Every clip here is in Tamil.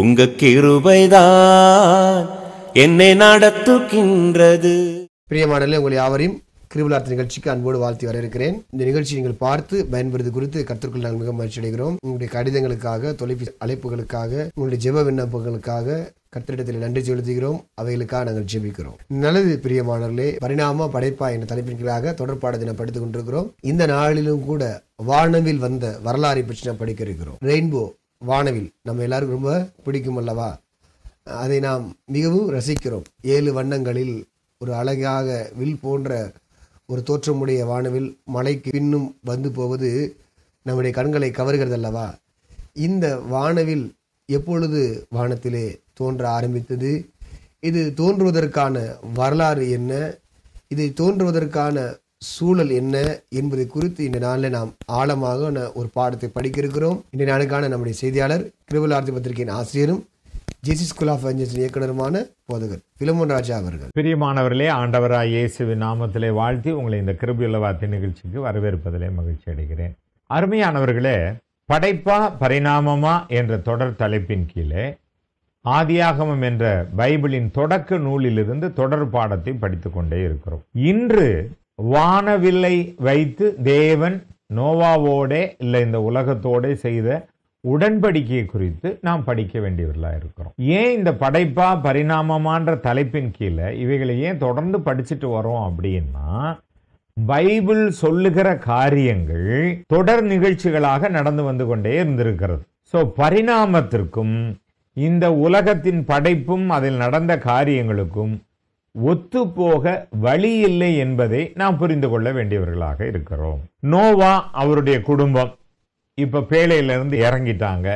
உங்க கிருபைதான் என்னை நடத்துகின்றது பிரியமானலே உங்களை யாவரையும் கிருபலார்த்த நிகழ்ச்சிக்கு அன்போடு வாழ்த்தி வரவேற்கிறேன் இந்த நிகழ்ச்சி நீங்கள் பார்த்து பயன்படுத்து குறித்து கருத்துக்கள் நாங்கள் மிக மகிழ்ச்சி அடைகிறோம் உங்களுடைய கடிதங்களுக்காக தொலைபேசி அழைப்புகளுக்காக உங்களுடைய ஜெப விண்ணப்பங்களுக்காக கத்திரிடத்தில் நன்றி செலுத்துகிறோம் அவைகளுக்காக நாங்கள் ஜெபிக்கிறோம் நல்லது பிரியமானவர்களே பரிணாம படைப்பா என்ற தலைப்பின்களாக கீழாக தொடர்பாட தினம் படித்துக் கொண்டிருக்கிறோம் இந்த நாளிலும் கூட வானவில் வந்த வரலாறை பற்றி நாம் படிக்க இருக்கிறோம் ரெயின்போ வானவில் நம்ம எல்லாருக்கும் ரொம்ப பிடிக்கும் அல்லவா அதை நாம் மிகவும் ரசிக்கிறோம் ஏழு வண்ணங்களில் ஒரு அழகாக வில் போன்ற ஒரு தோற்றமுடைய வானவில் மலைக்கு பின்னும் வந்து போவது நம்முடைய கண்களை கவர்கிறது அல்லவா இந்த வானவில் எப்பொழுது வானத்திலே தோன்ற ஆரம்பித்தது இது தோன்றுவதற்கான வரலாறு என்ன இதை தோன்றுவதற்கான சூழல் என்ன என்பது குறித்து இந்த நாளில் நாம் ஆழமாக ஒரு பாடத்தை படிக்க இருக்கிறோம் இந்த நாளுக்கான நம்முடைய செய்தியாளர் கிருவலார்த்தி பத்திரிகையின் ஆசிரியரும் ஜேசி ஸ்கூல் ஆஃப் என்ஜினியர் இயக்குனருமான போதகர் பிலமன் ராஜா அவர்கள் பிரியமானவர்களே ஆண்டவராக இயேசுவின் நாமத்திலே வாழ்த்தி உங்களை இந்த கிருபியுள்ள வார்த்தை நிகழ்ச்சிக்கு வரவேற்பதிலே மகிழ்ச்சி அடைகிறேன் அருமையானவர்களே படைப்பா பரிணாமமா என்ற தொடர் தலைப்பின் கீழே ஆதியாகமம் என்ற பைபிளின் தொடக்க நூலிலிருந்து தொடர் பாடத்தை படித்துக்கொண்டே இருக்கிறோம் இன்று வானவில்லை வைத்து தேவன் நோவாவோடே இல்லை இந்த உலகத்தோட செய்த உடன்படிக்கையை குறித்து நாம் படிக்க வேண்டியவர்களாக இருக்கிறோம் ஏன் இந்த படைப்பா பரிணாமமான்ற தலைப்பின் கீழே இவைகளை ஏன் தொடர்ந்து படிச்சுட்டு வரோம் அப்படின்னா பைபிள் சொல்லுகிற காரியங்கள் தொடர் நிகழ்ச்சிகளாக நடந்து வந்து கொண்டே இருந்திருக்கிறது ஸோ பரிணாமத்திற்கும் இந்த உலகத்தின் படைப்பும் அதில் நடந்த காரியங்களுக்கும் ஒத்துப்போக வழி இல்லை என்பதை நாம் புரிந்து கொள்ள வேண்டியவர்களாக இருக்கிறோம் நோவா அவருடைய குடும்பம் இப்போ பேழையிலிருந்து இறங்கிட்டாங்க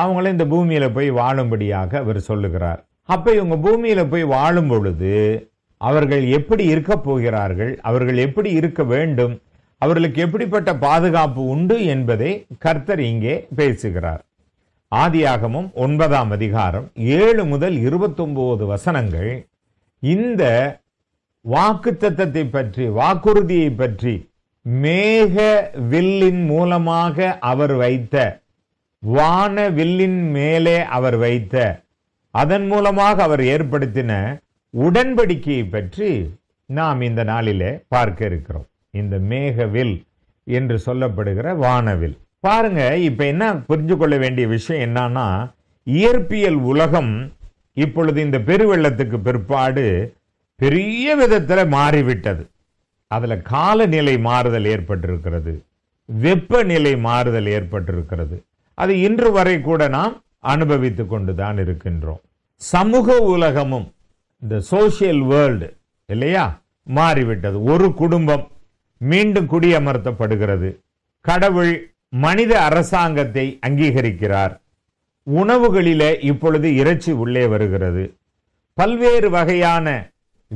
அவங்கள இந்த பூமியில் போய் வாழும்படியாக அவர் சொல்லுகிறார் அப்போ இவங்க பூமியில் போய் வாழும் பொழுது அவர்கள் எப்படி இருக்க போகிறார்கள் அவர்கள் எப்படி இருக்க வேண்டும் அவர்களுக்கு எப்படிப்பட்ட பாதுகாப்பு உண்டு என்பதை கர்த்தர் இங்கே பேசுகிறார் ஆதியாகமும் ஒன்பதாம் அதிகாரம் ஏழு முதல் இருபத்தொன்பது வசனங்கள் இந்த வாக்கு தத்தத்தை பற்றி வாக்குறுதியை பற்றி மேக வில்லின் மூலமாக அவர் வைத்த வான வில்லின் மேலே அவர் வைத்த அதன் மூலமாக அவர் ஏற்படுத்தின உடன்படிக்கையை பற்றி நாம் இந்த நாளிலே பார்க்க இருக்கிறோம் இந்த மேகவில் என்று சொல்லப்படுகிற வானவில் பாருங்க இப்போ என்ன புரிஞ்சு கொள்ள வேண்டிய விஷயம் என்னன்னா இயற்பியல் உலகம் இப்பொழுது இந்த பெருவெள்ளத்துக்கு பிற்பாடு பெரிய விதத்தில் மாறிவிட்டது அதில் காலநிலை மாறுதல் ஏற்பட்டிருக்கிறது வெப்பநிலை மாறுதல் ஏற்பட்டிருக்கிறது அது இன்று வரை கூட நாம் அனுபவித்து கொண்டு தான் இருக்கின்றோம் சமூக உலகமும் இந்த சோசியல் வேர்ல்டு இல்லையா மாறிவிட்டது ஒரு குடும்பம் மீண்டும் குடியமர்த்தப்படுகிறது கடவுள் மனித அரசாங்கத்தை அங்கீகரிக்கிறார் உணவுகளில இப்பொழுது இறைச்சி உள்ளே வருகிறது பல்வேறு வகையான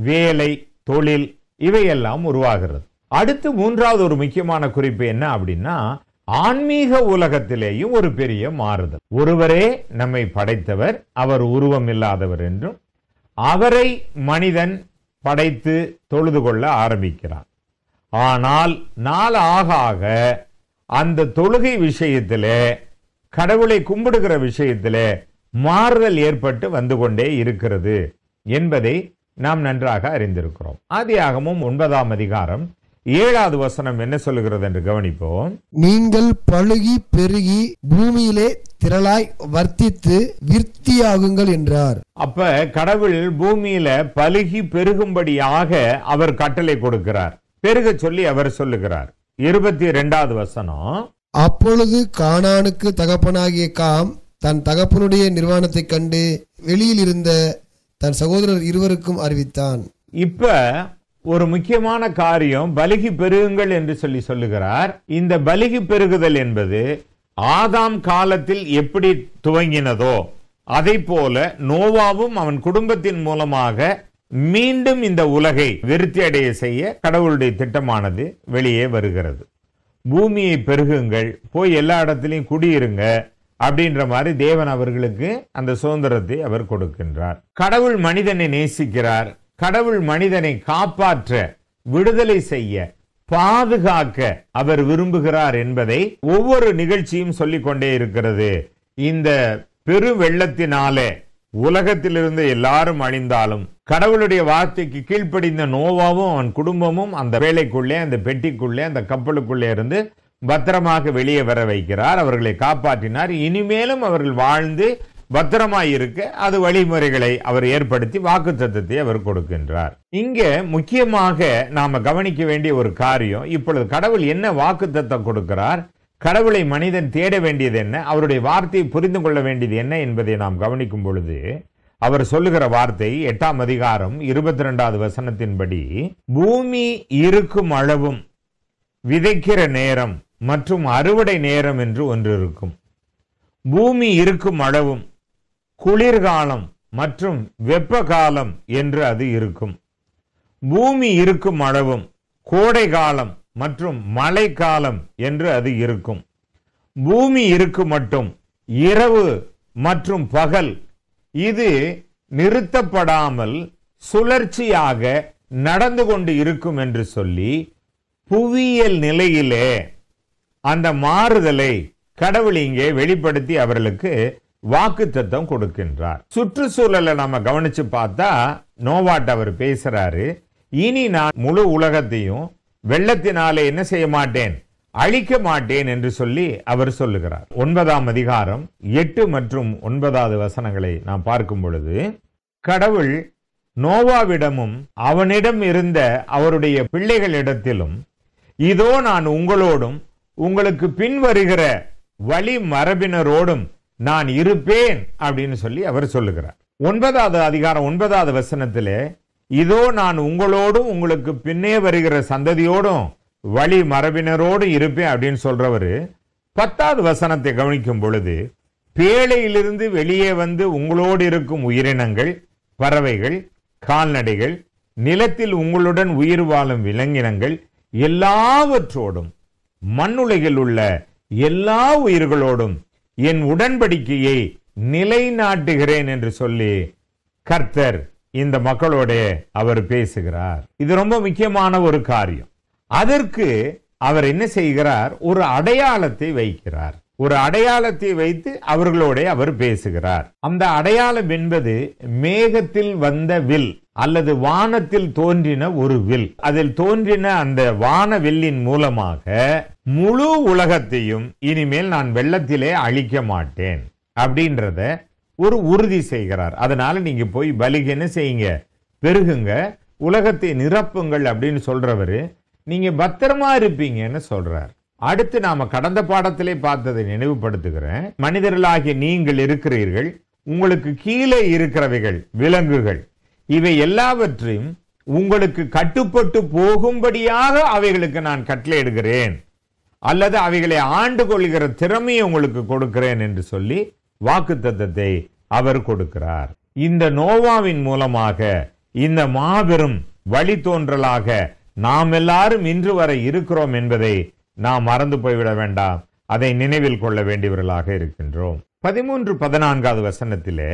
வேலை தொழில் இவையெல்லாம் உருவாகிறது அடுத்து மூன்றாவது ஒரு முக்கியமான குறிப்பு என்ன அப்படின்னா ஆன்மீக உலகத்திலேயும் ஒரு பெரிய மாறுதல் ஒருவரே நம்மை படைத்தவர் அவர் உருவம் இல்லாதவர் என்றும் அவரை மனிதன் படைத்து தொழுது கொள்ள ஆரம்பிக்கிறார் ஆனால் நாளாக ஆக அந்த தொழுகை விஷயத்திலே கடவுளை கும்பிடுகிற விஷயத்தில் மாறுதல் ஏற்பட்டு வந்து கொண்டே இருக்கிறது என்பதை நாம் நன்றாக அறிந்திருக்கிறோம் ஆதியாகமும் ஒன்பதாம் அதிகாரம் ஏழாவது வசனம் என்ன சொல்லுகிறது என்று கவனிப்போம் நீங்கள் பழுகி பெருகி பூமியிலே திரளாய் வர்த்தித்து விருத்தியாகுங்கள் என்றார் அப்ப கடவுள் பூமியில பழுகி பெருகும்படியாக அவர் கட்டளை கொடுக்கிறார் பெருக சொல்லி அவர் சொல்லுகிறார் இருபத்தி இரண்டாவது வசனம் அப்பொழுது கானானுக்கு தகப்பனாகிய காம் தன் தகப்பனுடைய நிர்வாணத்தை கண்டு வெளியில் இருந்த தன் சகோதரர் இருவருக்கும் அறிவித்தான் இப்ப ஒரு முக்கியமான காரியம் பலகி பெருகுங்கள் என்று சொல்லி சொல்லுகிறார் இந்த பலகி பெருகுதல் என்பது ஆதாம் காலத்தில் எப்படி துவங்கினதோ அதை போல நோவாவும் அவன் குடும்பத்தின் மூலமாக மீண்டும் இந்த உலகை விருத்தி அடைய செய்ய கடவுளுடைய திட்டமானது வெளியே வருகிறது பூமியை பெருகுங்கள் போய் எல்லா இடத்துலையும் குடியிருங்க அப்படின்ற மாதிரி தேவன் அவர்களுக்கு அந்த சுதந்திரத்தை அவர் கொடுக்கின்றார் கடவுள் மனிதனை நேசிக்கிறார் கடவுள் மனிதனை காப்பாற்ற விடுதலை செய்ய பாதுகாக்க அவர் விரும்புகிறார் என்பதை ஒவ்வொரு நிகழ்ச்சியும் சொல்லிக்கொண்டே இருக்கிறது இந்த பெரு வெள்ளத்தினாலே உலகத்திலிருந்து எல்லாரும் அழிந்தாலும் கடவுளுடைய வார்த்தைக்கு கீழ்ப்படிந்த நோவாவும் அவன் குடும்பமும் அந்த வேலைக்குள்ளே அந்த பெட்டிக்குள்ளே அந்த கப்பலுக்குள்ளே இருந்து பத்திரமாக வெளியே வர வைக்கிறார் அவர்களை காப்பாற்றினார் இனிமேலும் அவர்கள் வாழ்ந்து பத்திரமாய் இருக்க அது வழிமுறைகளை அவர் ஏற்படுத்தி வாக்கு சத்தத்தை அவர் கொடுக்கின்றார் இங்கே முக்கியமாக நாம கவனிக்க வேண்டிய ஒரு காரியம் இப்பொழுது கடவுள் என்ன வாக்கு தத்தம் கொடுக்கிறார் கடவுளை மனிதன் தேட வேண்டியது என்ன அவருடைய வார்த்தையை புரிந்து கொள்ள வேண்டியது என்ன என்பதை நாம் கவனிக்கும் பொழுது அவர் சொல்லுகிற வார்த்தை எட்டாம் அதிகாரம் இருபத்தி ரெண்டாவது வசனத்தின்படி பூமி இருக்கும் அளவும் விதைக்கிற நேரம் மற்றும் அறுவடை நேரம் என்று ஒன்று இருக்கும் பூமி இருக்கும் அளவும் குளிர்காலம் மற்றும் வெப்ப காலம் என்று அது இருக்கும் பூமி இருக்கும் அளவும் கோடை காலம் மற்றும் மழைக்காலம் என்று அது இருக்கும் பூமி இருக்கு மட்டும் இரவு மற்றும் பகல் இது நிறுத்தப்படாமல் சுழற்சியாக நடந்து கொண்டு இருக்கும் என்று சொல்லி புவியியல் நிலையிலே அந்த மாறுதலை கடவுள் இங்கே வெளிப்படுத்தி அவர்களுக்கு வாக்கு தத்துவம் கொடுக்கின்றார் சுற்றுச்சூழலை நம்ம கவனிச்சு பார்த்தா நோவாட் அவர் பேசுறாரு இனி நான் முழு உலகத்தையும் வெள்ளத்தினாலே என்ன செய்ய மாட்டேன் அழிக்க மாட்டேன் என்று சொல்லி அவர் சொல்லுகிறார் ஒன்பதாம் அதிகாரம் எட்டு மற்றும் ஒன்பதாவது வசனங்களை நாம் பார்க்கும் பொழுது கடவுள் நோவாவிடமும் அவனிடம் இருந்த அவருடைய பிள்ளைகளிடத்திலும் இதோ நான் உங்களோடும் உங்களுக்கு பின்வருகிற வழி மரபினரோடும் நான் இருப்பேன் அப்படின்னு சொல்லி அவர் சொல்லுகிறார் ஒன்பதாவது அதிகாரம் ஒன்பதாவது வசனத்திலே இதோ நான் உங்களோடும் உங்களுக்கு பின்னே வருகிற சந்ததியோடும் வழி மரபினரோடும் இருப்பேன் அப்படின்னு சொல்றவர் பத்தாவது வசனத்தை கவனிக்கும் பொழுது பேழையிலிருந்து வெளியே வந்து உங்களோடு இருக்கும் உயிரினங்கள் பறவைகள் கால்நடைகள் நிலத்தில் உங்களுடன் உயிர் வாழும் விலங்கினங்கள் எல்லாவற்றோடும் மண்ணுலகில் உள்ள எல்லா உயிர்களோடும் என் உடன்படிக்கையை நிலைநாட்டுகிறேன் என்று சொல்லி கர்த்தர் இந்த மக்களோட அவர் பேசுகிறார் இது ரொம்ப முக்கியமான ஒரு காரியம் அதற்கு அவர் என்ன செய்கிறார் ஒரு அடையாளத்தை வைக்கிறார் ஒரு அடையாளத்தை வைத்து அவர்களோட அவர் பேசுகிறார் அந்த அடையாளம் என்பது மேகத்தில் வந்த வில் அல்லது வானத்தில் தோன்றின ஒரு வில் அதில் தோன்றின அந்த வில்லின் மூலமாக முழு உலகத்தையும் இனிமேல் நான் வெள்ளத்திலே அழிக்க மாட்டேன் அப்படின்றத ஒரு உறுதி செய்கிறார் அதனால நீங்க போய் பலிக என்ன செய்யுங்க பெருகுங்க உலகத்தை நிரப்புங்கள் அப்படின்னு சொல்றவர் நீங்க பத்திரமா இருப்பீங்கன்னு சொல்றார் அடுத்து நாம கடந்த பாடத்திலே பார்த்ததை நினைவுபடுத்துகிறேன் மனிதர்களாகிய நீங்கள் இருக்கிறீர்கள் உங்களுக்கு கீழே இருக்கிறவைகள் விலங்குகள் இவை எல்லாவற்றையும் உங்களுக்கு கட்டுப்பட்டு போகும்படியாக அவைகளுக்கு நான் கட்டளையிடுகிறேன் அல்லது அவைகளை ஆண்டு கொள்கிற திறமையை உங்களுக்கு கொடுக்கிறேன் என்று சொல்லி வாக்குத்தத்தத்தை அவர் கொடுக்கிறார் இந்த நோவாவின் மூலமாக இந்த மாபெரும் வழித்தோன்றலாக நாம் எல்லாரும் இன்று வரை இருக்கிறோம் என்பதை நாம் மறந்து போய்விட வேண்டாம் அதை நினைவில் கொள்ள வேண்டியவர்களாக இருக்கின்றோம் பதிமூன்று பதினான்காவது வசனத்திலே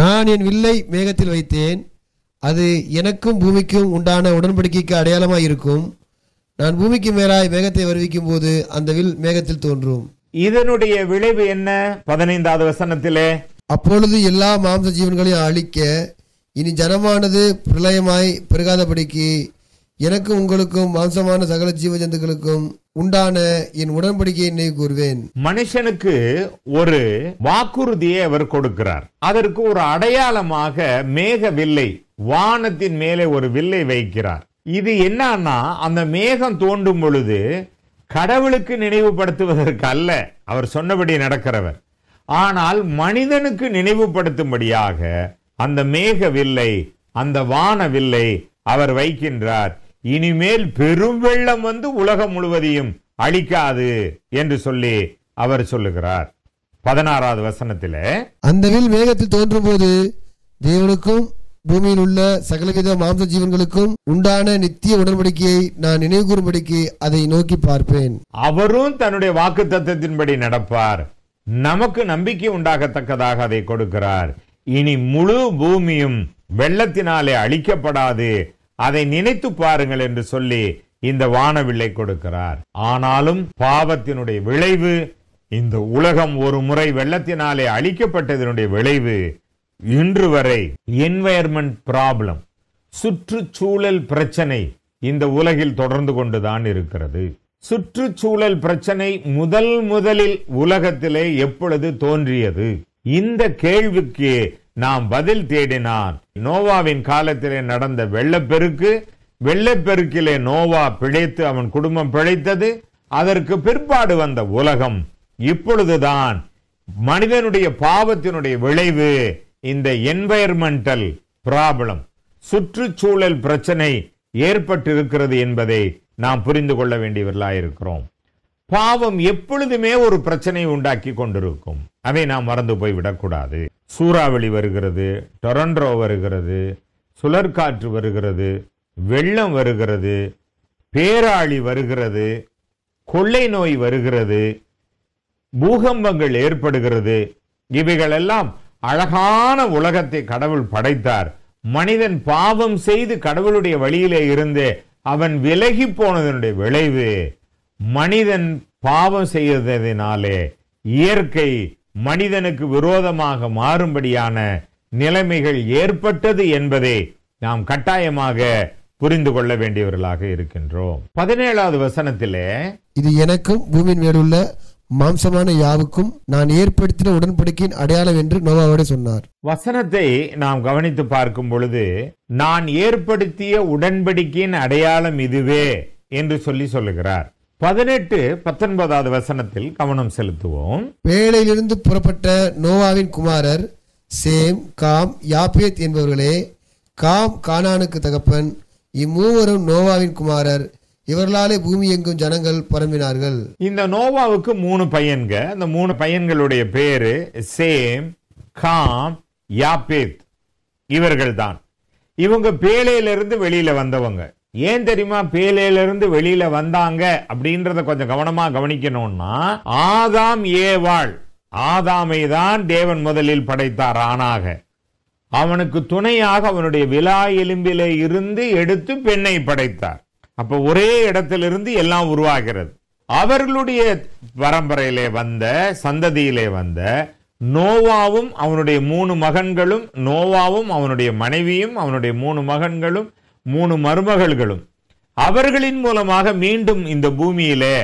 நான் என் வில்லை மேகத்தில் வைத்தேன் அது எனக்கும் பூமிக்கும் உண்டான உடன்படிக்கைக்கு அடையாளமாக இருக்கும் நான் பூமிக்கு மேலாய் மேகத்தை வருவிக்கும் போது அந்த வில் மேகத்தில் தோன்றும் இதனுடைய விளைவு என்ன பதினைந்தாவது வசனத்திலே அப்பொழுது எல்லா மாம்ச ஜீவன்களையும் அழிக்க இனி ஜனமானது பிரளயமாய் பெருகாதபடிக்கு எனக்கும் உங்களுக்கும் மாம்சமான சகல ஜீவ ஜந்துக்களுக்கும் உண்டான என் உடன்படிக்கையை நினைவு கூறுவேன் மனுஷனுக்கு ஒரு வாக்குறுதியை அவர் கொடுக்கிறார் அதற்கு ஒரு அடையாளமாக மேக வில்லை வானத்தின் மேலே ஒரு வில்லை வைக்கிறார் இது என்னன்னா அந்த மேகம் தோண்டும் பொழுது கடவுளுக்கு நினைவுபடுத்துவதற்கு அல்ல அவர் சொன்னபடி நடக்கிறவர் ஆனால் மனிதனுக்கு நினைவுபடுத்தும்படியாக அந்த மேகவில்லை அந்த வானவில்லை அவர் வைக்கின்றார் இனிமேல் பெரும் வெள்ளம் வந்து உலகம் முழுவதையும் அழிக்காது என்று சொல்லி அவர் சொல்லுகிறார் பதினாறாவது வசனத்தில் அந்த வில் வேகத்தில் தோன்றும் போது தேவனுக்கும் பூமியில் உள்ள சகலவித மாம்ச ஜீவன்களுக்கும் உண்டான நித்திய உடன்படிக்கையை நான் நினைவுகூறும்படிக்கு அதை நோக்கி பார்ப்பேன் அவரும் தன்னுடைய வாக்கு தத்துவத்தின்படி நடப்பார் நமக்கு நம்பிக்கை உண்டாகத்தக்கதாக அதை கொடுக்கிறார் இனி முழு பூமியும் வெள்ளத்தினாலே அழிக்கப்படாது அதை நினைத்து பாருங்கள் என்று சொல்லி இந்த வானவில்லை கொடுக்கிறார் ஆனாலும் பாவத்தினுடைய விளைவு இந்த உலகம் ஒரு முறை வெள்ளத்தினாலே அழிக்கப்பட்டதனுடைய விளைவு இன்று வரை என்வயர்மெண்ட் ப்ராப்ளம் சுற்றுச்சூழல் பிரச்சனை இந்த உலகில் தொடர்ந்து கொண்டுதான் இருக்கிறது சுற்றுச்சூழல் பிரச்சனை முதல் முதலில் உலகத்திலே எப்பொழுது தோன்றியது இந்த கேள்விக்கு நாம் பதில் தேடினால் நோவாவின் காலத்திலே நடந்த வெள்ளப்பெருக்கு வெள்ளப்பெருக்கிலே நோவா பிழைத்து அவன் குடும்பம் பிழைத்தது அதற்கு பிற்பாடு வந்த உலகம் இப்பொழுதுதான் மனிதனுடைய பாவத்தினுடைய விளைவு இந்த என்வயர்மெண்டல் ப்ராப்ளம் சுற்றுச்சூழல் பிரச்சனை ஏற்பட்டிருக்கிறது என்பதை நாம் புரிந்து கொள்ள வேண்டியவர்களாக இருக்கிறோம் பாவம் எப்பொழுதுமே ஒரு பிரச்சனை உண்டாக்கி கொண்டிருக்கும் அதை நாம் மறந்து போய்விடக்கூடாது சூறாவளி வருகிறது டொரண்டோ வருகிறது சுழற்காற்று வருகிறது வெள்ளம் வருகிறது பேராளி வருகிறது கொள்ளை நோய் வருகிறது பூகம்பங்கள் ஏற்படுகிறது இவைகளெல்லாம் அழகான உலகத்தை கடவுள் படைத்தார் மனிதன் பாவம் செய்து கடவுளுடைய வழியிலே இருந்து அவன் விலகி போனதனுடைய விளைவு மனிதன் பாவம் செய்ததினாலே இயற்கை மனிதனுக்கு விரோதமாக மாறும்படியான நிலைமைகள் ஏற்பட்டது என்பதை நாம் கட்டாயமாக புரிந்து கொள்ள வேண்டியவர்களாக இருக்கின்றோம் பதினேழாவது வசனத்திலே இது எனக்கும் பூமியின் மேலுள்ள மாம்சமான யாவுக்கும் நான் ஏற்படுத்தின உடன்படிக்கையின் அடையாளம் என்று நோவாவோட சொன்னார் வசனத்தை நாம் கவனித்து பார்க்கும் பொழுது நான் ஏற்படுத்திய உடன்படிக்கையின் அடையாளம் இதுவே என்று சொல்லி சொல்லுகிறார் பதினெட்டு பத்தொன்பதாவது வசனத்தில் கவனம் செலுத்துவோம் வேலையிலிருந்து புறப்பட்ட நோவாவின் குமாரர் சேம் காம் யாபேத் என்பவர்களே காம் கானானுக்கு தகப்பன் இம்மூவரும் நோவாவின் குமாரர் இவர்களாலே பூமி எங்கும் ஜனங்கள் பரம்பினார்கள் இந்த நோவாவுக்கு மூணு பையன்க அந்த மூணு பையன்களுடைய பேரு சேம் காம் யாபேத் இவர்கள் தான் இவங்க பேலையிலிருந்து வெளியில வந்தவங்க ஏன் தெரியுமா பேலையிலிருந்து வெளியில வந்தாங்க அப்படின்றத கொஞ்சம் கவனமா கவனிக்கணும்னா ஆதாம் ஏவாள் ஆதாமை தான் தேவன் முதலில் படைத்தார் ஆணாக அவனுக்கு துணையாக அவனுடைய விழா எலும்பிலே இருந்து எடுத்து பெண்ணை படைத்தார் அப்ப ஒரே இடத்திலிருந்து எல்லாம் உருவாகிறது அவர்களுடைய பரம்பரையிலே வந்த சந்ததியிலே வந்த நோவாவும் அவனுடைய மூணு மகன்களும் நோவாவும் அவனுடைய மனைவியும் அவனுடைய மூணு மகன்களும் மூணு மருமகள்களும் அவர்களின் மூலமாக மீண்டும் இந்த பூமியிலே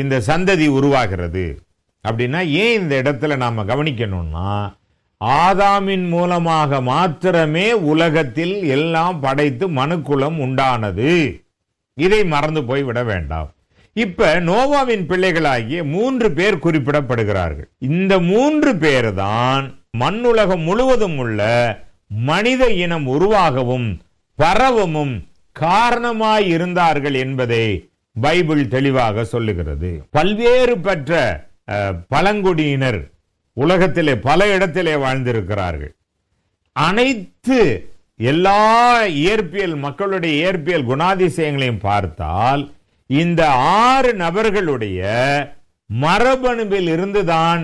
இந்த சந்ததி உருவாகிறது அப்படின்னா ஏன் இந்த இடத்துல நாம் கவனிக்கணும்னா ஆதாமின் மூலமாக மாத்திரமே உலகத்தில் எல்லாம் படைத்து மனுக்குலம் உண்டானது இதை மறந்து போய் விட வேண்டாம் இப்ப நோவாவின் பிள்ளைகளாகிய மூன்று பேர் குறிப்பிடப்படுகிறார்கள் இந்த மூன்று பேர் தான் மண்ணுலகம் முழுவதும் உள்ள மனித இனம் உருவாகவும் பரவமும் காரணமாய் இருந்தார்கள் என்பதை பைபிள் தெளிவாக சொல்லுகிறது பல்வேறு பெற்ற பழங்குடியினர் உலகத்திலே பல இடத்திலே வாழ்ந்திருக்கிறார்கள் அனைத்து எல்லா இயற்பியல் மக்களுடைய இயற்பியல் குணாதிசயங்களையும் பார்த்தால் இந்த ஆறு நபர்களுடைய மரபணுவில் இருந்துதான்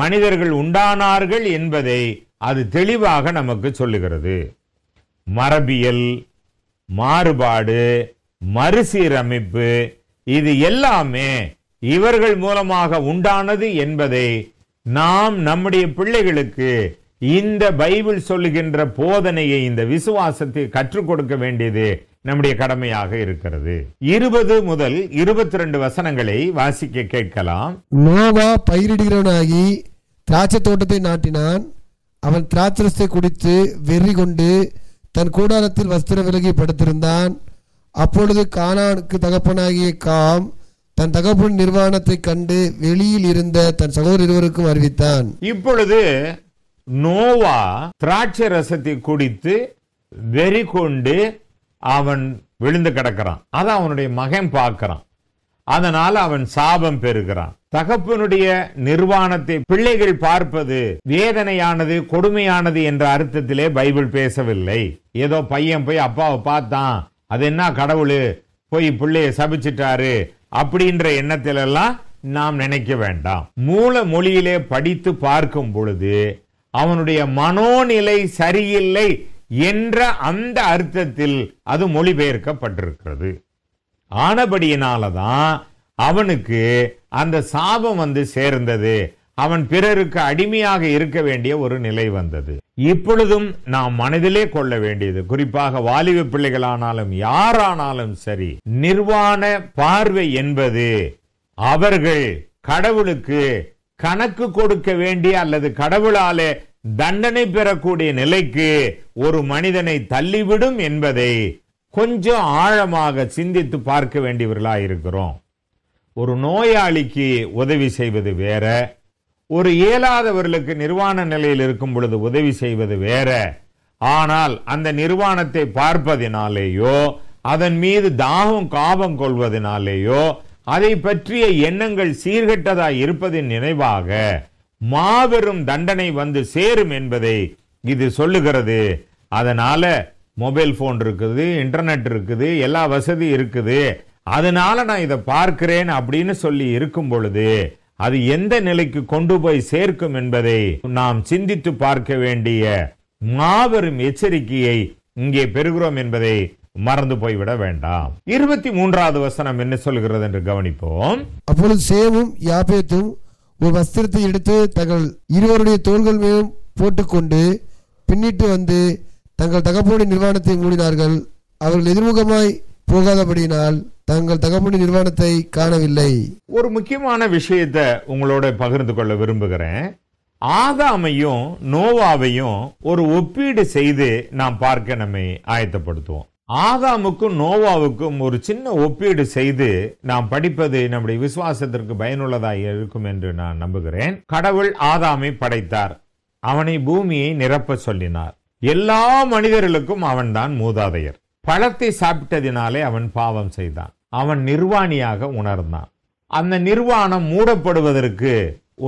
மனிதர்கள் உண்டானார்கள் என்பதை அது தெளிவாக நமக்கு சொல்லுகிறது மரபியல் மாறுபாடு மறுசீரமைப்பு இது எல்லாமே இவர்கள் மூலமாக உண்டானது என்பதை நாம் நம்முடைய பிள்ளைகளுக்கு இந்த பைபிள் சொல்லுகின்ற போதனையை இந்த விசுவாசத்தை கற்றுக் கொடுக்க வேண்டியது நம்முடைய கடமையாக இருக்கிறது இருபது முதல் இருபத்தி ரெண்டு வசனங்களை வாசிக்க கேட்கலாம் நோவா பயிரிடுகிறவனாகி திராட்சை தோட்டத்தை நாட்டினான் அவன் திராட்சரசத்தை குடித்து வெறி கொண்டு தன் கூடாரத்தில் வஸ்திர விலகி படுத்திருந்தான் அப்பொழுது கானானுக்கு தகப்பனாகிய காம் தன் தகப்பன் நிர்வாணத்தை கண்டு வெளியில் இருந்த தன் சகோதர இருவருக்கும் அறிவித்தான் இப்பொழுது நோவா திராட்சை ரசத்தை குடித்து வெறி கொண்டு அவன் விழுந்து கிடக்கிறான் அதை அவனுடைய மகன் பார்க்கிறான் அதனால் அவன் சாபம் பெறுகிறான் தகப்பனுடைய நிர்வாணத்தை பிள்ளைகள் பார்ப்பது வேதனையானது கொடுமையானது என்ற அர்த்தத்திலே பைபிள் பேசவில்லை ஏதோ பையன் போய் அப்பாவை பார்த்தான் அது என்ன கடவுள் போய் பிள்ளைய சபிச்சிட்டாரு அப்படின்ற எண்ணத்திலெல்லாம் நாம் நினைக்க வேண்டாம் மூல மொழியிலே படித்து பார்க்கும் பொழுது அவனுடைய மனோநிலை சரியில்லை என்ற அந்த அர்த்தத்தில் அது மொழிபெயர்க்கப்பட்டிருக்கிறது ஆனபடியினால தான் அவனுக்கு அந்த சாபம் வந்து சேர்ந்தது அவன் பிறருக்கு அடிமையாக இருக்க வேண்டிய ஒரு நிலை வந்தது இப்பொழுதும் நாம் மனதிலே கொள்ள வேண்டியது குறிப்பாக வாலிப பிள்ளைகளானாலும் யாரானாலும் சரி நிர்வாண பார்வை என்பது அவர்கள் கடவுளுக்கு கணக்கு கொடுக்க வேண்டிய அல்லது கடவுளாலே தண்டனை பெறக்கூடிய நிலைக்கு ஒரு மனிதனை தள்ளிவிடும் என்பதை கொஞ்சம் ஆழமாக சிந்தித்து பார்க்க வேண்டியவர்களாக இருக்கிறோம் ஒரு நோயாளிக்கு உதவி செய்வது வேற ஒரு இயலாதவர்களுக்கு நிர்வாண நிலையில் இருக்கும் பொழுது உதவி செய்வது வேற ஆனால் அந்த நிர்வாணத்தை பார்ப்பதினாலேயோ அதன் மீது தாகம் காபம் கொள்வதனாலேயோ அதை பற்றிய எண்ணங்கள் சீர்கெட்டதாக இருப்பதின் நினைவாக மாபெரும் தண்டனை வந்து சேரும் என்பதை இது சொல்லுகிறது அதனால மொபைல் ஃபோன் இருக்குது இன்டர்நெட் இருக்குது எல்லா வசதி இருக்குது அதனால நான் இதை பார்க்கிறேன் அப்படின்னு சொல்லி இருக்கும் பொழுது அது எந்த நிலைக்கு கொண்டு போய் சேர்க்கும் என்பதை நாம் சிந்தித்து பார்க்க வேண்டிய மாபெரும் எச்சரிக்கையை இங்கே பெறுகிறோம் என்பதை மறந்து போய்விட வேண்டாம் இருபத்தி மூன்றாவது வசனம் என்ன சொல்கிறது என்று கவனிப்போம் அப்பொழுது சேவும் யாபேத்தும் ஒரு வஸ்திரத்தை எடுத்து தங்கள் இருவருடைய தோள்கள் மேலும் போட்டுக்கொண்டு பின்னிட்டு வந்து தங்கள் தகப்பனுடைய நிர்வாணத்தை மூடினார்கள் அவர்கள் எதிர்முகமாய் போகாதபடியினால் தங்கள் தகப்பனுடைய நிர்வாணத்தை காணவில்லை ஒரு முக்கியமான விஷயத்தை உங்களோட பகிர்ந்து கொள்ள விரும்புகிறேன் ஆதாமையும் நோவாவையும் ஒரு ஒப்பீடு செய்து நாம் பார்க்க நம்மை ஆயத்தப்படுத்துவோம் ஆதாமுக்கும் நோவாவுக்கும் ஒரு சின்ன ஒப்பீடு செய்து நாம் படிப்பது நம்முடைய விசுவாசத்திற்கு பயனுள்ளதாக இருக்கும் என்று நான் நம்புகிறேன் கடவுள் ஆதாமை படைத்தார் அவனை பூமியை நிரப்ப சொல்லினார் எல்லா மனிதர்களுக்கும் அவன்தான் மூதாதையர் பழத்தை சாப்பிட்டதினாலே அவன் பாவம் செய்தான் அவன் நிர்வாணியாக உணர்ந்தான் அந்த நிர்வாணம் மூடப்படுவதற்கு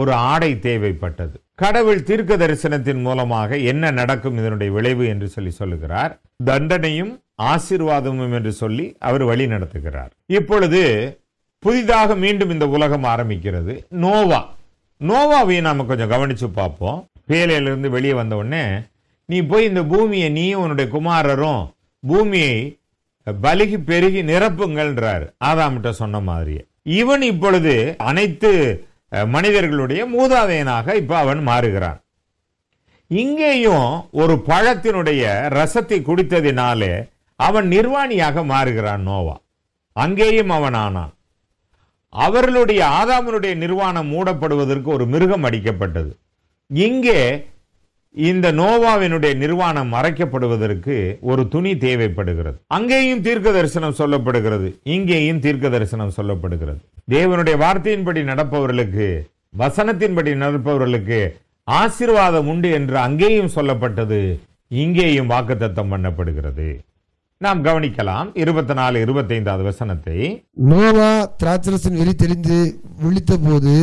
ஒரு ஆடை தேவைப்பட்டது கடவுள் தீர்க்க தரிசனத்தின் மூலமாக என்ன நடக்கும் இதனுடைய விளைவு என்று சொல்லி சொல்லுகிறார் தண்டனையும் ஆசிர்வாதமும் என்று சொல்லி அவர் வழி நடத்துகிறார் இப்பொழுது புதிதாக மீண்டும் இந்த உலகம் ஆரம்பிக்கிறது நோவா நோவாவையும் நாம் கொஞ்சம் கவனித்து பார்ப்போம் பேலையிலிருந்து வெளியே வந்த உடனே நீ போய் இந்த பூமியை நீ உன்னுடைய குமாரரும் பூமியை பலகி பெருகி நிரப்புங்கள்ன்றார் ஆதாமிட்ட சொன்ன மாதிரியே இவன் இப்பொழுது அனைத்து மனிதர்களுடைய மூதாதையனாக இப்போ அவன் மாறுகிறான் இங்கேயும் ஒரு பழத்தினுடைய ரசத்தை குடித்ததினாலே அவன் நிர்வாணியாக மாறுகிறான் நோவா அங்கேயும் அவன் ஆனான் அவர்களுடைய ஆதாமனுடைய நிர்வாணம் மூடப்படுவதற்கு ஒரு மிருகம் அடிக்கப்பட்டது இங்கே இந்த நோவாவினுடைய நிர்வாணம் மறைக்கப்படுவதற்கு ஒரு துணி தேவைப்படுகிறது அங்கேயும் தீர்க்க தரிசனம் சொல்லப்படுகிறது இங்கேயும் தீர்க்க தரிசனம் சொல்லப்படுகிறது தேவனுடைய வார்த்தையின்படி நடப்பவர்களுக்கு வசனத்தின்படி நடப்பவர்களுக்கு ஆசீர்வாதம் உண்டு என்று அங்கேயும் சொல்லப்பட்டது இங்கேயும் வாக்குத்தத்தம் பண்ணப்படுகிறது நாம் கவனிக்கலாம் இருபத்தி நாலு இருபத்தைந்தாவது வசனத்தை நோவா திராட்சரசன் வெறி தெரிந்து விழித்த போது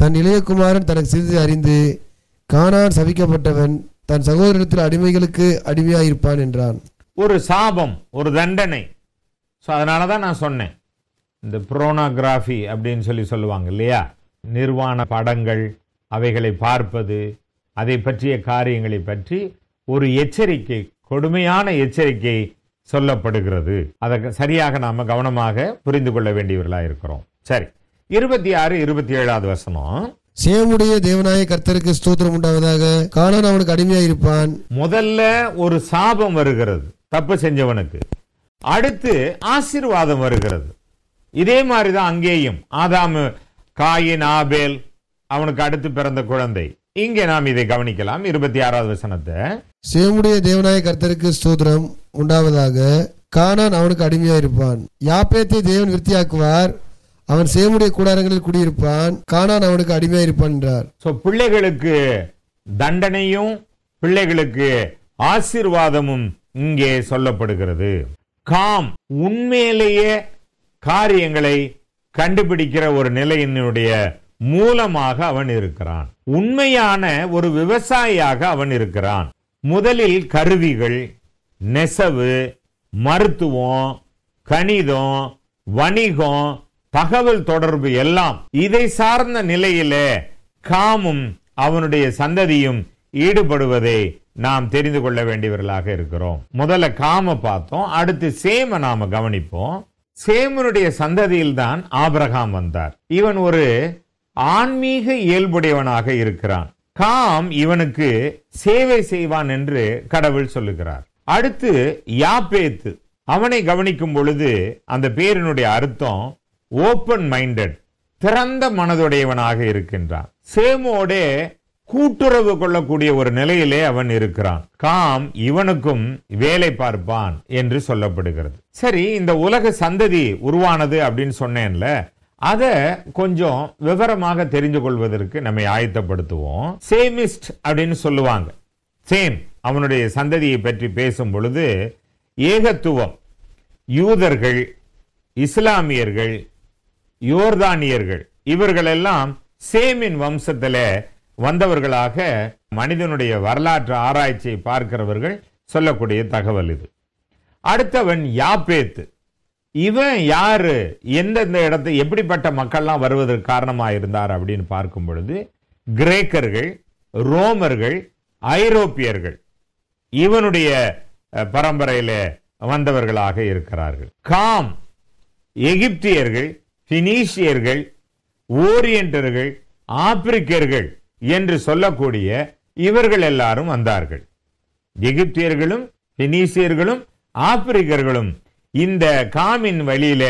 தன் இளையகுமாரன் தனக்கு சிறிது அறிந்து காணான் சபிக்கப்பட்டவன் தன் சகோதரத்தில் அடிமைகளுக்கு அடிமையாயிருப்பான் என்றான் ஒரு சாபம் ஒரு தண்டனை ஸோ அதனால தான் நான் சொன்னேன் இந்த புரோனோகிராஃபி அப்படின்னு சொல்லி சொல்லுவாங்க இல்லையா நிர்வாண படங்கள் அவைகளை பார்ப்பது அதை பற்றிய காரியங்களை பற்றி ஒரு எச்சரிக்கை கொடுமையான எச்சரிக்கை சொல்லப்படுகிறது அதை சரியாக நாம் கவனமாக புரிந்து கொள்ள வேண்டியவர்களாக இருக்கிறோம் சரி இருபத்தி ஆறு இருபத்தி ஏழாவது வசனம் சேவுடைய தேவநாய கர்த்தருக்கு ஸ்தோத்திரம் உண்டாவதாக காலன் அவனுக்கு அடிமையா இருப்பான் முதல்ல ஒரு சாபம் வருகிறது தப்பு செஞ்சவனுக்கு அடுத்து ஆசீர்வாதம் வருகிறது இதே மாதிரி தான் அங்கேயும் ஆதாம் காயின் ஆபேல் அவனுக்கு அடுத்து பிறந்த குழந்தை இங்கே நாம் இதை கவனிக்கலாம் இருபத்தி ஆறாவது வசனத்தை சேவுடைய தேவநாய கர்த்தருக்கு ஸ்தோத்திரம் உண்டாவதாக கானான் அவனுக்கு அடிமையாயிருப்பான் யாப்பேத்தை தேவன் விருத்தியாக்குவார் அவன் சேமுடைய கூடாரங்களில் குடியிருப்பான் கானான் அவனுக்கு அடிமையாயிருப்பான் என்றார் ஸோ பிள்ளைகளுக்கு தண்டனையும் பிள்ளைகளுக்கு ஆசீர்வாதமும் இங்கே சொல்லப்படுகிறது காம் உண்மையிலேயே காரியங்களை கண்டுபிடிக்கிற ஒரு நிலையினுடைய மூலமாக அவன் இருக்கிறான் உண்மையான ஒரு விவசாயியாக அவன் இருக்கிறான் முதலில் கருவிகள் நெசவு மருத்துவம் கணிதம் வணிகம் தகவல் தொடர்பு எல்லாம் இதை சார்ந்த நிலையிலே காமும் அவனுடைய சந்ததியும் ஈடுபடுவதை நாம் தெரிந்து கொள்ள வேண்டியவர்களாக இருக்கிறோம் முதல்ல காம பார்த்தோம் அடுத்து சேம நாம கவனிப்போம் சேமனுடைய சந்ததியில் தான் ஆபிரகாம் வந்தார் இவன் ஒரு ஆன்மீக இயல்புடையவனாக இருக்கிறான் காம் இவனுக்கு சேவை செய்வான் என்று கடவுள் சொல்லுகிறார் அடுத்து யாப்பேத்து அவனை கவனிக்கும் பொழுது அந்த பேரினுடைய அர்த்தம் ஓப்பன் மைண்டட் திறந்த மனதுடையவனாக இருக்கின்றான் சேமோட கூட்டுறவு கொள்ளக்கூடிய ஒரு நிலையிலே அவன் இருக்கிறான் காம் இவனுக்கும் வேலை பார்ப்பான் என்று சொல்லப்படுகிறது சரி இந்த உலக சந்ததி உருவானது அப்படின்னு சொன்னேன்ல அதை கொஞ்சம் விவரமாக தெரிந்து கொள்வதற்கு நம்மை ஆயத்தப்படுத்துவோம் சேமிஸ்ட் அப்படின்னு சொல்லுவாங்க சேம் அவனுடைய சந்ததியை பற்றி பேசும் பொழுது ஏகத்துவம் யூதர்கள் இஸ்லாமியர்கள் யோர்தானியர்கள் இவர்களெல்லாம் சேமின் வம்சத்தில் வந்தவர்களாக மனிதனுடைய வரலாற்று ஆராய்ச்சியை பார்க்கிறவர்கள் சொல்லக்கூடிய தகவல் இது அடுத்தவன் யாப்பேத்து இவன் யாரு எந்தெந்த இடத்து எப்படிப்பட்ட மக்கள்லாம் வருவதற்கு காரணமாக இருந்தார் அப்படின்னு பார்க்கும் பொழுது கிரேக்கர்கள் ரோமர்கள் ஐரோப்பியர்கள் இவனுடைய பரம்பரையில வந்தவர்களாக இருக்கிறார்கள் காம் எகிப்தியர்கள் பினீசியர்கள் ஓரியண்டர்கள் ஆப்பிரிக்கர்கள் என்று சொல்லக்கூடிய இவர்கள் எல்லாரும் வந்தார்கள் எகிப்தியர்களும் பினீசியர்களும் ஆப்பிரிக்கர்களும் இந்த காமின் வழியில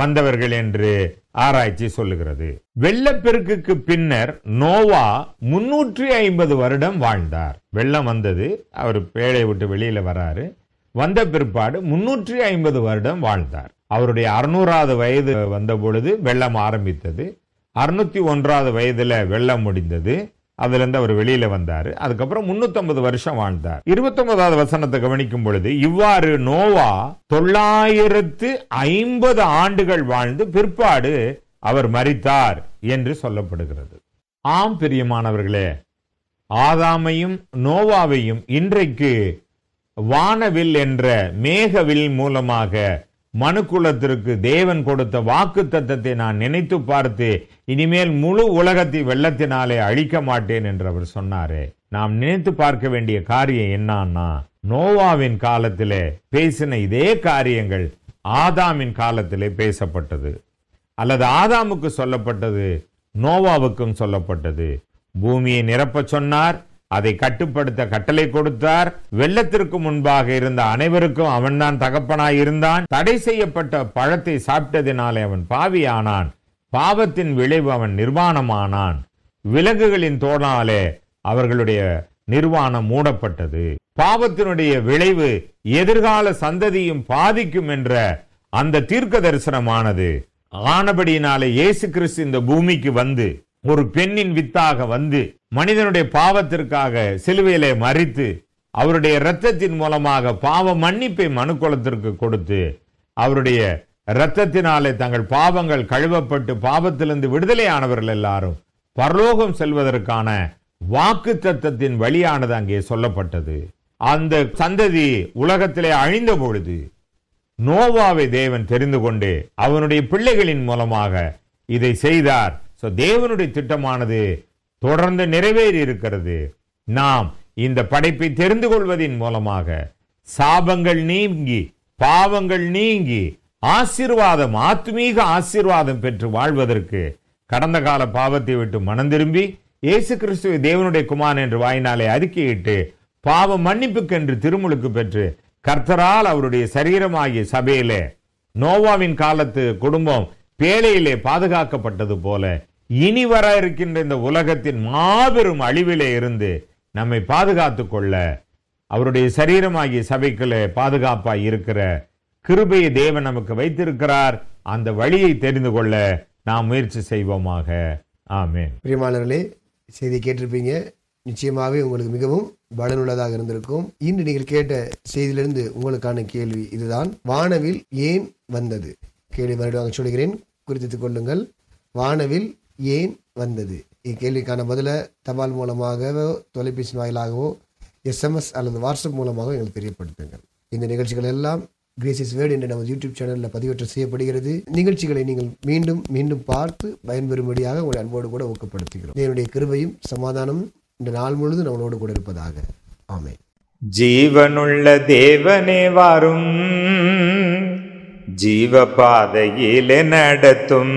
வந்தவர்கள் என்று ஆராய்ச்சி சொல்லுகிறது வெள்ளப்பெருக்குக்கு பின்னர் நோவா முன்னூற்றி ஐம்பது வருடம் வாழ்ந்தார் வெள்ளம் வந்தது அவர் பேழை விட்டு வெளியில வராரு வந்த பிற்பாடு முன்னூற்றி ஐம்பது வருடம் வாழ்ந்தார் அவருடைய அறுநூறாவது வயது வந்த பொழுது வெள்ளம் ஆரம்பித்தது அறுநூத்தி ஒன்றாவது வயதுல வெள்ளம் முடிந்தது அதுலேருந்து அவர் வெளியில் வந்தார் அதுக்கப்புறம் முந்நூற்றம்பது வருஷம் வாழ்ந்தார் இருபத்தொன்பதாவது வசனத்தை கவனிக்கும் பொழுது இவ்வாறு நோவா தொள்ளாயிரத்து ஐம்பது ஆண்டுகள் வாழ்ந்து பிற்பாடு அவர் மறித்தார் என்று சொல்லப்படுகிறது ஆம் பிரியமானவர்களே ஆதாமையும் நோவாவையும் இன்றைக்கு வானவில் என்ற மேகவில் மூலமாக மனுக்குலத்திற்கு தேவன் கொடுத்த வாக்கு தத்தத்தை நான் நினைத்து பார்த்து இனிமேல் முழு உலகத்தை வெள்ளத்தினாலே அழிக்க மாட்டேன் என்று அவர் சொன்னாரே நாம் நினைத்து பார்க்க வேண்டிய காரியம் என்னன்னா நோவாவின் காலத்திலே பேசின இதே காரியங்கள் ஆதாமின் காலத்திலே பேசப்பட்டது அல்லது ஆதாமுக்கு சொல்லப்பட்டது நோவாவுக்கும் சொல்லப்பட்டது பூமியை நிரப்ப சொன்னார் அதை கட்டுப்படுத்த கட்டளை கொடுத்தார் வெள்ளத்திற்கு முன்பாக இருந்த அனைவருக்கும் அவன்தான் தகப்பனாய் இருந்தான் தடை செய்யப்பட்ட பழத்தை சாப்பிட்டதினாலே அவன் பாவியானான் பாவத்தின் விளைவு அவன் நிர்வாணமானான் விலங்குகளின் தோளாலே அவர்களுடைய நிர்வாணம் மூடப்பட்டது பாவத்தினுடைய விளைவு எதிர்கால சந்ததியும் பாதிக்கும் என்ற அந்த தீர்க்க தரிசனமானது ஆனபடியினாலே இயேசு கிறிஸ்து இந்த பூமிக்கு வந்து ஒரு பெண்ணின் வித்தாக வந்து மனிதனுடைய பாவத்திற்காக சிலுவையிலே மறித்து அவருடைய இரத்தத்தின் மூலமாக பாவ மன்னிப்பை மனுக்குளத்திற்கு கொடுத்து அவருடைய இரத்தத்தினாலே தங்கள் பாவங்கள் கழுவப்பட்டு பாவத்திலிருந்து விடுதலையானவர்கள் எல்லாரும் பரலோகம் செல்வதற்கான வாக்கு தத்தத்தின் வழியானது அங்கே சொல்லப்பட்டது அந்த சந்ததி உலகத்திலே அழிந்த பொழுது நோவாவை தேவன் தெரிந்து கொண்டு அவனுடைய பிள்ளைகளின் மூலமாக இதை செய்தார் ஸோ தேவனுடைய திட்டமானது தொடர்ந்து நிறைவேறி இருக்கிறது நாம் இந்த படைப்பை தெரிந்து கொள்வதின் மூலமாக சாபங்கள் நீங்கி பாவங்கள் நீங்கி ஆசீர்வாதம் ஆத்மீக ஆசீர்வாதம் பெற்று வாழ்வதற்கு கடந்த கால பாவத்தை விட்டு மனம் திரும்பி இயேசு கிறிஸ்துவ தேவனுடைய குமார் என்று வாயினாலே அறிக்கையிட்டு பாவ என்று திருமுழுக்கு பெற்று கர்த்தரால் அவருடைய சரீரமாகிய சபையிலே நோவாவின் காலத்து குடும்பம் பேழையிலே பாதுகாக்கப்பட்டது போல இனி வர இருக்கின்ற இந்த உலகத்தின் மாபெரும் அழிவிலே இருந்து நம்மை பாதுகாத்து கொள்ள அவருடைய சரீரமாகிய சபைக்குள்ளே பாதுகாப்பாக இருக்கிற கிருபையை தேவன் நமக்கு வைத்திருக்கிறார் அந்த வழியை தெரிந்து கொள்ள நாம் முயற்சி செய்வோமாக ஆமே பிரியமானவர்களே செய்தி கேட்டிருப்பீங்க நிச்சயமாகவே உங்களுக்கு மிகவும் பலனுள்ளதாக இருந்திருக்கும் இன்று நீங்கள் கேட்ட செய்தியிலிருந்து உங்களுக்கான கேள்வி இதுதான் வானவில் ஏன் வந்தது கேள்வி மறுபடியும் சொல்கிறேன் குறித்து கொள்ளுங்கள் வானவில் ஏன் வந்தது இக்கேள்விக்கான பதிலை தபால் மூலமாகவோ தொலைபேசி வாயிலாகவோ எஸ்எம்எஸ் அல்லது வாட்ஸ்அப் மூலமாகவோ எங்களுக்கு தெரியப்படுத்துங்கள் இந்த நிகழ்ச்சிகள் எல்லாம் கிரேசிஸ் வேர்டு என்ற நமது யூடியூப் சேனலில் பதிவேற்றம் செய்யப்படுகிறது நிகழ்ச்சிகளை நீங்கள் மீண்டும் மீண்டும் பார்த்து பயன்பெறும்படியாக உங்களை அன்போடு கூட ஊக்கப்படுத்துகிறோம் என்னுடைய கிருபையும் சமாதானமும் இந்த நாள் முழுதும் நம்மளோடு கூட இருப்பதாக ஆமை ஜீவனுள்ள தேவனே வாரும் ஜீவ பாதையிலே நடத்தும்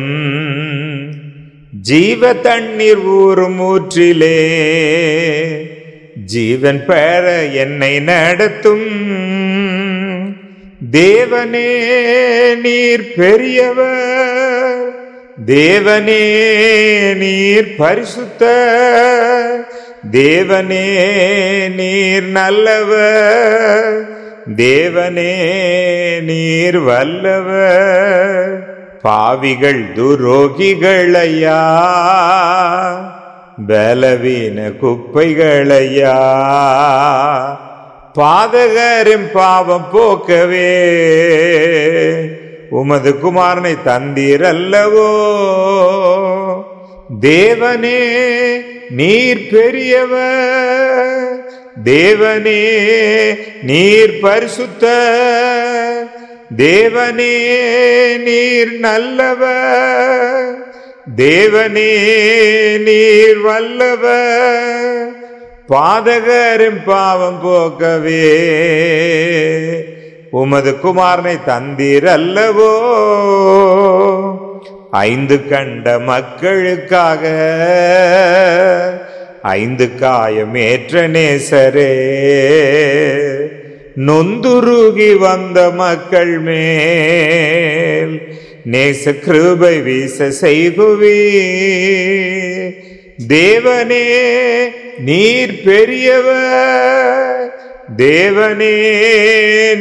ஜீவ தண்ணீர் ஊறும் ஊற்றிலே ஜீவன் பெற என்னை நடத்தும் தேவனே நீர் பெரியவர் தேவனே நீர் பரிசுத்த தேவனே நீர் நல்லவர் தேவனே நீர் வல்லவர் பாவிகள் துரோகிகளையா பலவீன குப்பைகளையா பாதகரின் பாவம் போக்கவே உமது குமாரனை தந்தீரல்லவோ தேவனே நீர் பெரியவர் தேவனே நீர் பரிசுத்த தேவனே நீர் நல்லவ தேவனே நீர் வல்லவ பாதகரும் பாவம் போக்கவே உமது குமாரனை தந்தீர் அல்லவோ ஐந்து கண்ட மக்களுக்காக ஐந்து காயம் ஏற்ற நேசரே நொந்துருகி வந்த மக்கள் மேல் நேச கிருபை வீச செய்குவி தேவனே நீர் பெரியவ தேவனே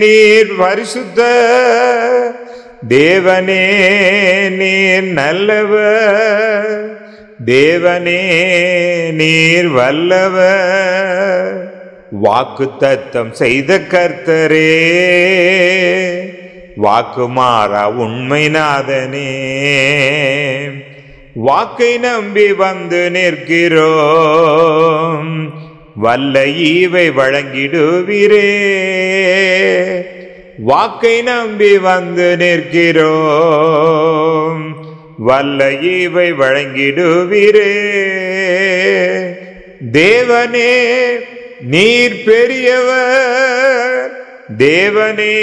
நீர் பரிசுத்த தேவனே நீர் நல்லவ தேவனே நீர் வல்லவர் வாக்கு தத்தம் செய்த கர்த்தரே வாக்கு மாறா உண்மை நாதனே வாக்கை நம்பி வந்து நிற்கிறோம் வல்ல ஈவை வழங்கிடுவீரே வாக்கை நம்பி வந்து நிற்கிறோம் வல்ல ஈவை வழங்கிடுவீரே தேவனே நீர் பெரியவர் தேவனே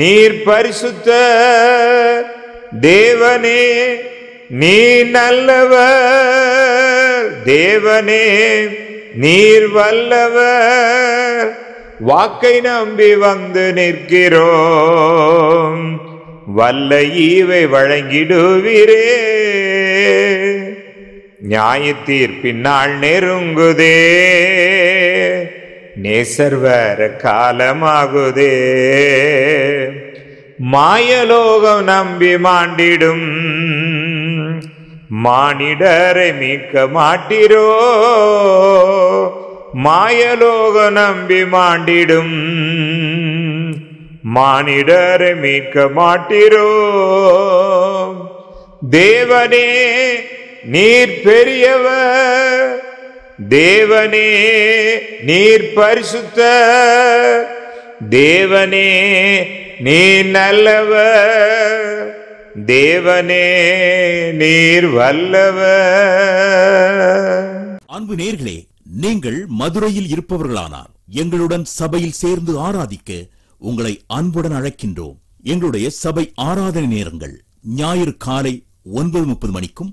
நீர் பரிசுத்த தேவனே நீ நல்லவர் தேவனே நீர் வல்லவர் வாக்கை நம்பி வந்து நிற்கிறோம் வல்ல ஈவை வழங்கிடுவீரே நியாயத்தீர்ப்பினால் நெருங்குதே நேசர் வேற காலமாகுதே மாயலோகம் நம்பி மாண்டிடும் மானிடரை மீட்க மாட்டிரோ மாயலோக நம்பி மாண்டிடும் மானிடரை மீட்க மாட்டிரோ தேவனே நீர் பெரியவர் தேவனே நீர் பரிசுத்த தேவனே நீ நல்லவர் தேவனே நீர் வல்லவர் அன்பு நேர்களே நீங்கள் மதுரையில் இருப்பவர்களானால் எங்களுடன் சபையில் சேர்ந்து ஆராதிக்க உங்களை அன்புடன் அழைக்கின்றோம் எங்களுடைய சபை ஆராதனை நேரங்கள் ஞாயிறு காலை ஒன்பது முப்பது மணிக்கும்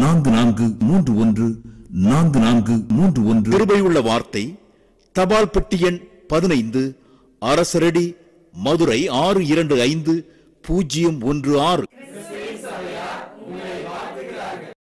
நான்கு நான்கு மூன்று ஒன்று நான்கு நான்கு மூன்று ஒன்று கிருபையுள்ள வார்த்தை தபால் பெட்டி எண் பதினைந்து அரசரடி மதுரை ஆறு இரண்டு ஐந்து பூஜ்ஜியம் ஒன்று ஆறு